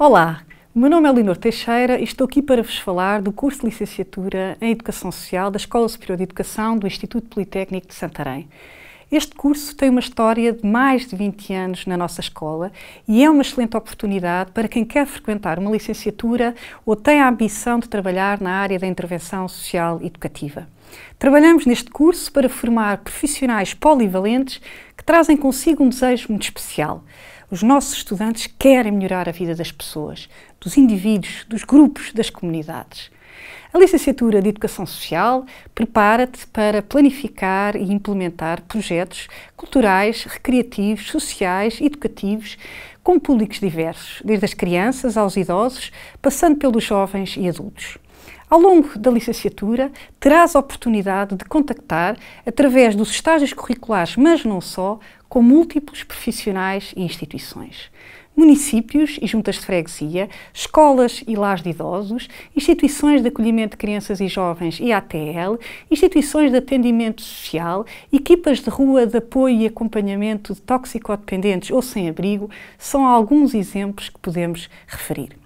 Olá, meu nome é Leonor Teixeira e estou aqui para vos falar do curso de licenciatura em Educação Social da Escola Superior de Educação do Instituto Politécnico de Santarém. Este curso tem uma história de mais de 20 anos na nossa escola e é uma excelente oportunidade para quem quer frequentar uma licenciatura ou tem a ambição de trabalhar na área da intervenção social educativa. Trabalhamos neste curso para formar profissionais polivalentes que trazem consigo um desejo muito especial os nossos estudantes querem melhorar a vida das pessoas, dos indivíduos, dos grupos, das comunidades. A licenciatura de Educação Social prepara-te para planificar e implementar projetos culturais, recreativos, sociais, educativos, com públicos diversos, desde as crianças aos idosos, passando pelos jovens e adultos. Ao longo da licenciatura, terás a oportunidade de contactar, através dos estágios curriculares, mas não só, com múltiplos profissionais e instituições. Municípios e juntas de freguesia, escolas e lares de idosos, instituições de acolhimento de crianças e jovens e ATL, instituições de atendimento social, equipas de rua de apoio e acompanhamento de toxicodependentes ou sem abrigo são alguns exemplos que podemos referir.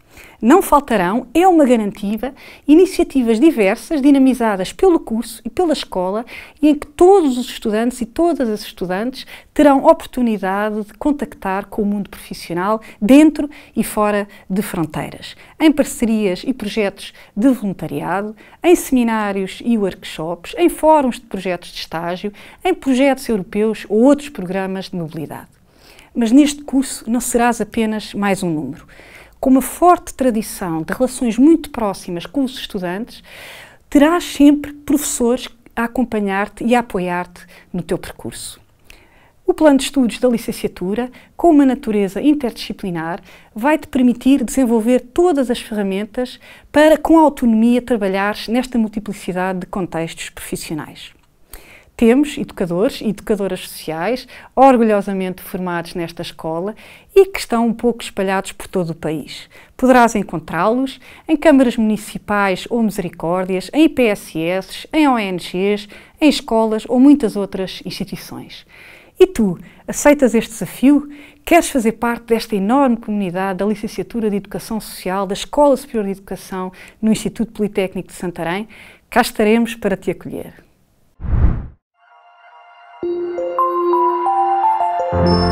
Não faltarão, é uma garantia, iniciativas diversas dinamizadas pelo curso e pela escola e em que todos os estudantes e todas as estudantes terão oportunidade de contactar com o mundo profissional dentro e fora de fronteiras, em parcerias e projetos de voluntariado, em seminários e workshops, em fóruns de projetos de estágio, em projetos europeus ou outros programas de mobilidade. Mas neste curso não serás apenas mais um número com uma forte tradição de relações muito próximas com os estudantes, terás sempre professores a acompanhar-te e a apoiar-te no teu percurso. O plano de estudos da licenciatura, com uma natureza interdisciplinar, vai te permitir desenvolver todas as ferramentas para, com autonomia, trabalhares nesta multiplicidade de contextos profissionais temos educadores e educadoras sociais orgulhosamente formados nesta escola e que estão um pouco espalhados por todo o país. Poderás encontrá-los em câmaras municipais ou misericórdias, em IPSS, em ONGs, em escolas ou muitas outras instituições. E tu, aceitas este desafio? Queres fazer parte desta enorme comunidade da Licenciatura de Educação Social da Escola Superior de Educação no Instituto Politécnico de Santarém? Cá estaremos para te acolher. Thank you.